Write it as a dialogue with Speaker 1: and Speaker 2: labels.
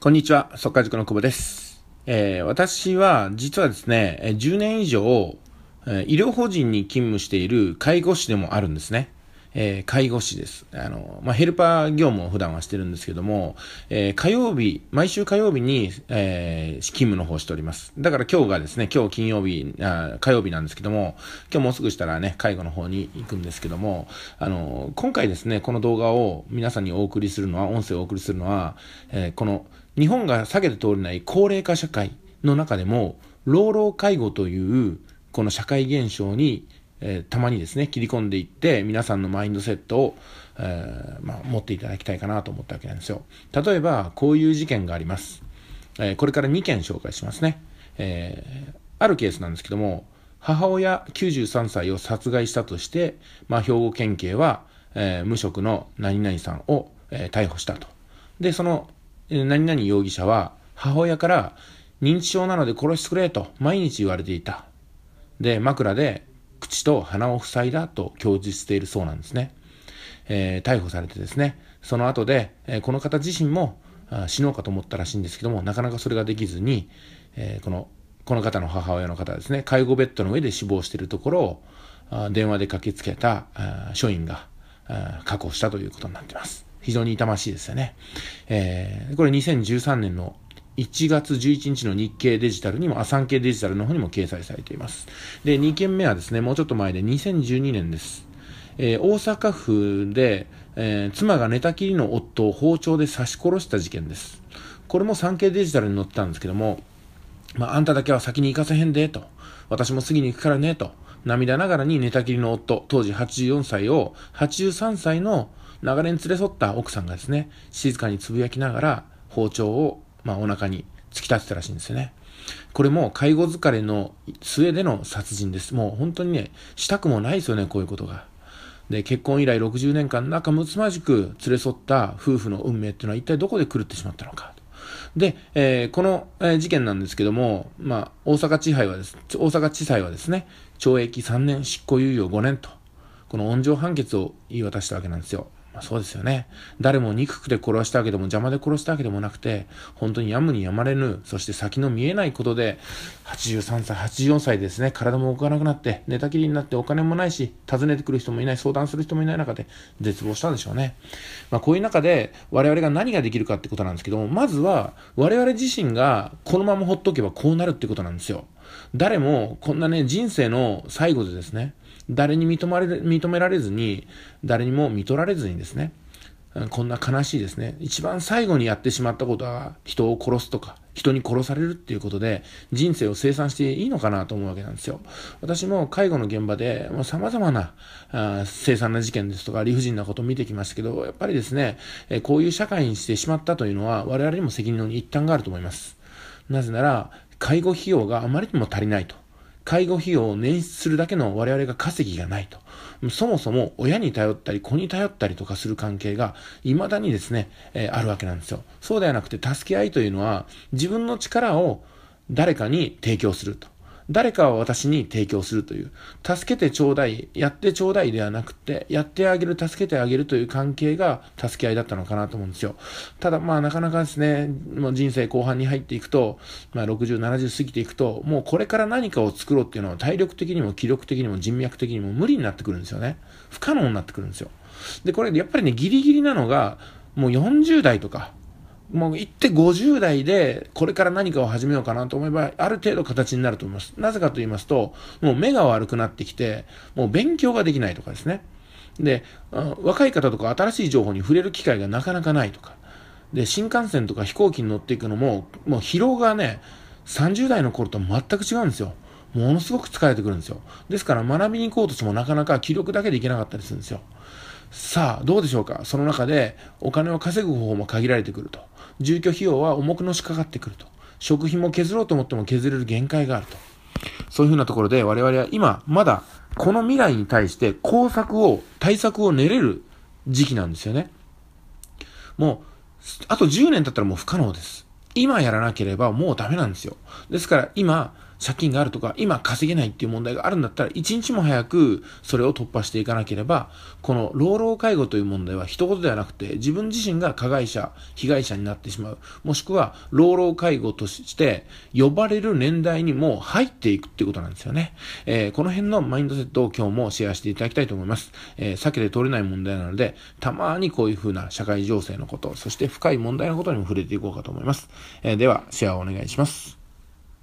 Speaker 1: こんにちは、速稼塾の久保です、えー、私は実はですね、10年以上、医療法人に勤務している介護士でもあるんですね。えー、介護士です。あの、まあ、ヘルパー業務を普段はしてるんですけども、えー、火曜日、毎週火曜日に、えー、勤務の方しております。だから今日がですね、今日金曜日、あ火曜日なんですけども、今日もうすぐしたらね、介護の方に行くんですけども、あの、今回ですね、この動画を皆さんにお送りするのは、音声をお送りするのは、えー、この、日本が下げて通れない高齢化社会の中でも、老老介護という、この社会現象に、えー、たまにですね、切り込んでいって、皆さんのマインドセットを、えー、まあ、持っていただきたいかなと思ったわけなんですよ。例えば、こういう事件があります。えー、これから2件紹介しますね。えあるケースなんですけども、母親93歳を殺害したとして、まあ、兵庫県警は、え無職の何々さんを、え逮捕したと。で、その、何々容疑者は、母親から、認知症なので殺してくれと毎日言われていた。で、枕で口と鼻を塞いだと供述しているそうなんですね。えー、逮捕されてですね、その後で、えー、この方自身も死のうかと思ったらしいんですけども、なかなかそれができずに、えー、この、この方の母親の方ですね、介護ベッドの上で死亡しているところを、あ電話で駆けつけた署員が確保したということになっています。非常に痛ましいですよね。えー、これ2013年の1月11日の日経デジタルにも、あ、産経デジタルの方にも掲載されています。で、2件目はですね、もうちょっと前で2012年です。えー、大阪府で、えー、妻が寝たきりの夫を包丁で刺し殺した事件です。これも産経デジタルに載ってたんですけども、まあ、あんただけは先に行かせへんで、と。私も次に行くからね、と。涙ながらに寝たきりの夫、当時84歳を、83歳の長年連れ添った奥さんがですね、静かにつぶやきながら包丁をまあ、お腹に突き立てたらしいんですよね。これも介護疲れの末での殺人です。もう本当にね、したくもないですよね、こういうことが。で、結婚以来60年間仲睦まじく連れ添った夫婦の運命っていうのは一体どこで狂ってしまったのか。で、えー、この、え事件なんですけども、まあ、大阪地裁はです、大阪地裁はですね、懲役3年、執行猶予5年と、この温情判決を言い渡したわけなんですよ。まあ、そうですよね。誰も憎くて殺したわけでも邪魔で殺したわけでもなくて、本当にやむにやまれぬ、そして先の見えないことで、83歳、84歳ですね、体も動かなくなって、寝たきりになってお金もないし、訪ねてくる人もいない、相談する人もいない中で、絶望したんでしょうね。まあ、こういう中で、我々が何ができるかってことなんですけども、まずは、我々自身がこのまま放っとけばこうなるってことなんですよ。誰もこんなね、人生の最後でですね、誰に認まれ、認められずに、誰にも見取られずにですね、こんな悲しいですね。一番最後にやってしまったことは、人を殺すとか、人に殺されるっていうことで、人生を生産していいのかなと思うわけなんですよ。私も介護の現場で、さまざまな、あ生産な事件ですとか、理不尽なことを見てきましたけど、やっぱりですね、えこういう社会にしてしまったというのは、我々にも責任の一端があると思います。なぜなら、介護費用があまりにも足りないと。介護費用を捻出するだけの我々が稼ぎがないと。そもそも親に頼ったり子に頼ったりとかする関係が未だにですね、えー、あるわけなんですよ。そうではなくて助け合いというのは自分の力を誰かに提供すると。誰かを私に提供するという、助けてちょうだい、やってちょうだいではなくて、やってあげる、助けてあげるという関係が助け合いだったのかなと思うんですよ。ただまあなかなかですね、もう人生後半に入っていくと、まあ60、70過ぎていくと、もうこれから何かを作ろうっていうのは体力的にも気力的にも人脈的にも無理になってくるんですよね。不可能になってくるんですよ。で、これやっぱりね、ギリギリなのが、もう40代とか、もう行って50代で、これから何かを始めようかなと思えば、ある程度形になると思います。なぜかと言いますと、もう目が悪くなってきて、もう勉強ができないとかですね。で、若い方とか新しい情報に触れる機会がなかなかないとか。で、新幹線とか飛行機に乗っていくのも、もう疲労がね、30代の頃と全く違うんですよ。ものすごく疲れてくるんですよ。ですから学びに行こうとしてもなかなか気力だけでいけなかったりするんですよ。さあ、どうでしょうかその中で、お金を稼ぐ方法も限られてくると。住居費用は重くのしかかってくると。食費も削ろうと思っても削れる限界があると。そういうふうなところで、我々は今、まだ、この未来に対して工作を、対策を練れる時期なんですよね。もう、あと10年経ったらもう不可能です。今やらなければもうダメなんですよ。ですから今、借金があるとか、今稼げないっていう問題があるんだったら、一日も早くそれを突破していかなければ、この老老介護という問題は一言ではなくて、自分自身が加害者、被害者になってしまう。もしくは、老老介護として呼ばれる年代にも入っていくっていうことなんですよね。えー、この辺のマインドセットを今日もシェアしていただきたいと思います。えー、避けて通れない問題なので、たまにこういうふうな社会情勢のこと、そして深い問題のことにも触れていこうかと思います。えー、では、シェアをお願いします。